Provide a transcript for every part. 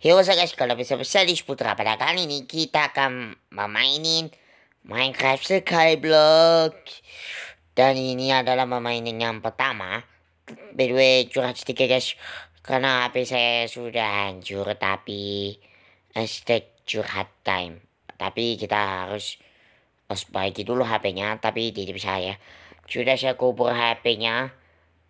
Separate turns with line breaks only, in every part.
Hero guys kalau bisa-bisa di Putra pada kali ini kita akan memainin Minecraft Skyblock Block dan ini adalah memainin yang pertama by the way curhat sedikit guys karena HP saya sudah hancur tapi hashtag curhat time tapi kita harus harus baiki dulu HP-nya tapi tidak bisa ya sudah saya kubur HP-nya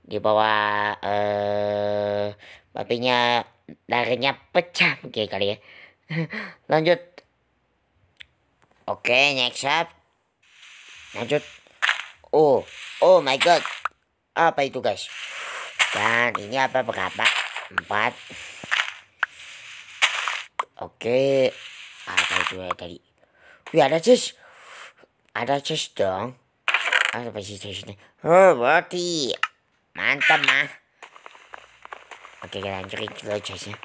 di bawah eh uh, HP-nya darinya pecah oke kali ya lanjut oke okay, next up lanjut oh oh my god apa itu guys dan ini apa berapa empat oke okay. apa itu ya tadi wih ada cheese. ada cheese dong apa sih ini? oh berarti mantap mah Oke kita hancurin dulu jasnya.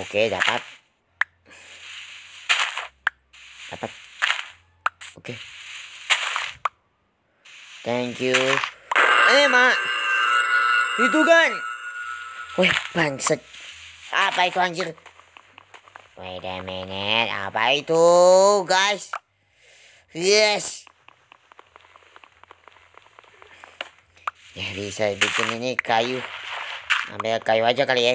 Oke dapat. Dapat. Oke. Thank you. Eh mak. Itu kan. Wih bangset. Apa itu anjir? Wait a minute. Apa itu guys? Yes. ya bisa bikin ini kayu ambil kayu aja kali ya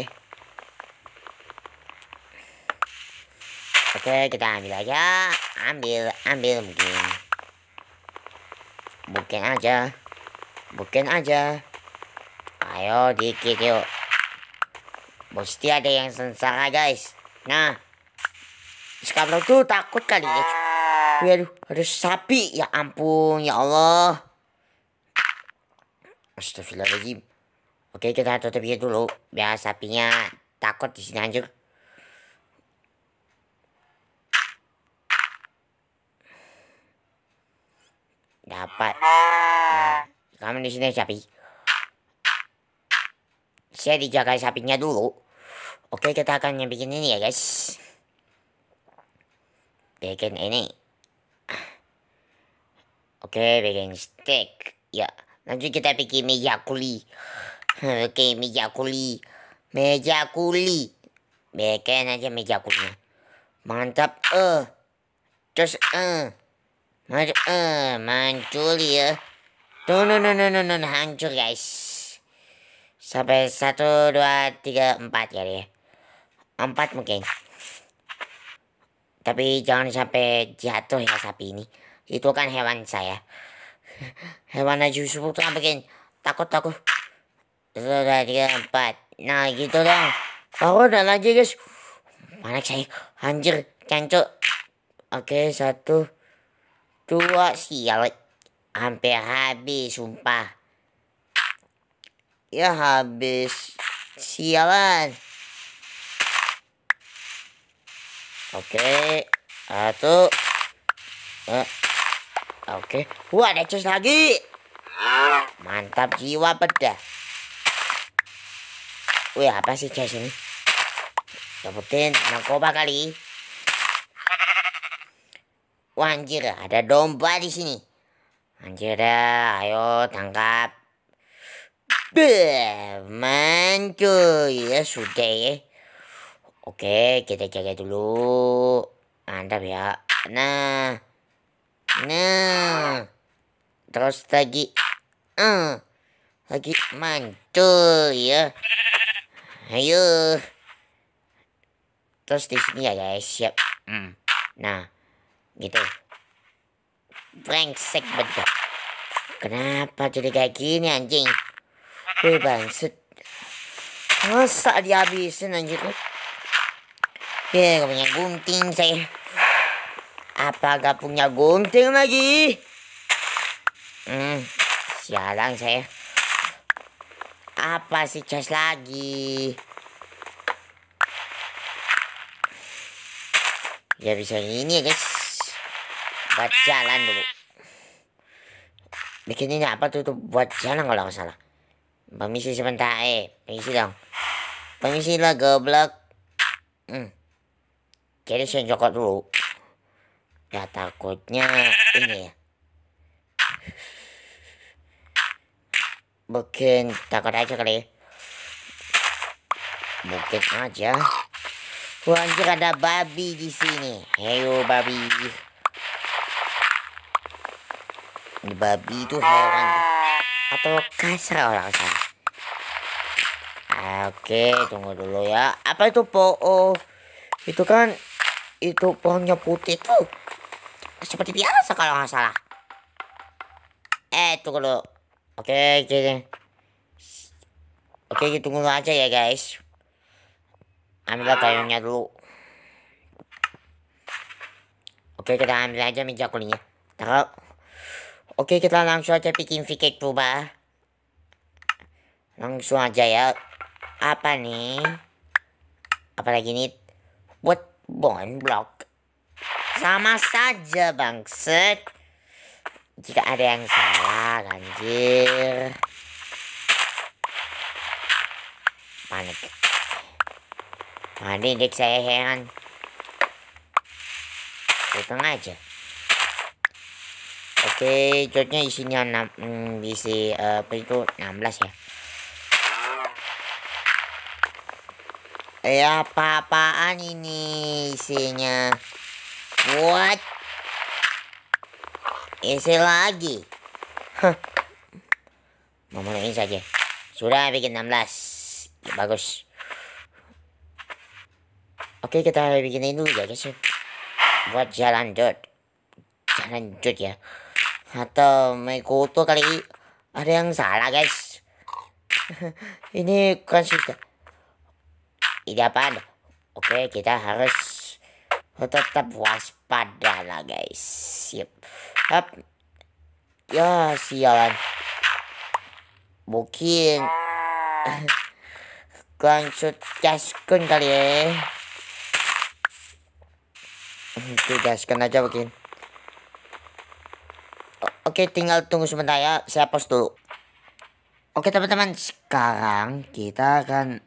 oke kita ambil aja ambil ambil mungkin Mungkin aja Mungkin aja ayo dikit yuk mesti ada yang sengsara guys nah sekarang tuh takut kali ya Waduh, harus sapi ya ampun ya Allah Astagfirullahaladzim. Oke, kita tutup ya dulu. Biar sapinya takut di sini anjir. Dapat. Nah, kamu di sini sapi. Saya dijaga sapinya dulu. Oke, kita akan yang bikin ini ya, guys. Bikin ini. Oke, bikin steak. Ya. Lanjut kita bikin meja kuli. Oke, meja kuli. Meja kuli. Bikin aja meja kuli. Mantap. Eh. Uh. Terus eh. Uh. Mantap. uh. Eh, mancur ya. Tuh, no, no, no, no, no, hancur guys. Sampai satu, dua, tiga, empat ya deh. Empat mungkin. Tapi jangan sampai jatuh ya sapi ini. Itu kan hewan saya. hewan aja sebutlah bikin takut takut sudah tiga empat nah gitu dong aku udah lagi guys mana saya anjir cangkuk. oke satu dua sial hampir habis sumpah ya habis sialan oke satu eh. Oke. Wah, ada chest lagi. Mantap jiwa peda. Wih, apa sih chest ini? Dapetin narkoba kali. Wah, anjir, ada domba di sini. Anjir dah, ayo tangkap. Beuh, mancuy. Ya sudah ya. Oke, kita jaga dulu. Mantap ya. Nah, Nah, terus lagi, uh, lagi mantul ya. Ayo, terus di sini ya guys, siap. Hmm. Nah, gitu. Brengsek bener. Kenapa jadi kayak gini anjing? Wih bangset. Masa dihabisin anjing? Ya, punya gunting saya. Apa gak punya gunting lagi? Hmm, sialan saya. Apa sih cas lagi? Ya bisa ini ya guys. Buat jalan dulu. Bikin ini apa tuh, tuh buat jalan kalau nggak salah. Permisi sebentar eh, permisi dong. Permisi lah goblok. Hmm. Jadi saya jokot dulu ya takutnya ini ya mungkin takut aja kali ya. mungkin aja Wajar ada babi di sini. Heyo babi. Ini babi itu hewan atau kasar orang sana. Oke, tunggu dulu ya. Apa itu po? Oh, Itu kan itu pohonnya putih tuh seperti biasa kalau nggak salah eh tunggu dulu oke okay, gini oke okay, tunggu dulu aja ya guys ambil kayunya dulu oke kita ambil aja meja kulinya. taruh oke kita langsung aja bikin fiket coba langsung aja ya apa nih apalagi nih? buat bone block sama saja bang set Jika ada yang salah, anjir. Panik. Mandi dik saya heran. Hitung aja. Oke, jodnya isinya 6 hmm, isi uh, itu 16 ya. Ya apa-apaan ini isinya? What? Isi lagi. Hah. ini saja. Sudah bikin 16. Ya, bagus. Oke, kita bikin ini dulu ya, guys. Ya. Buat jalan dot. Jalan dot ya. Atau mengikuti kali ini ada yang salah, guys. ini sudah. Ini apaan? Oke, kita harus tetap waspada lah guys yep. Hap. ya sialan mungkin kancut gaskun kali ya itu hmm, gaskun aja mungkin oke tinggal tunggu sebentar ya saya post dulu oke teman-teman sekarang kita akan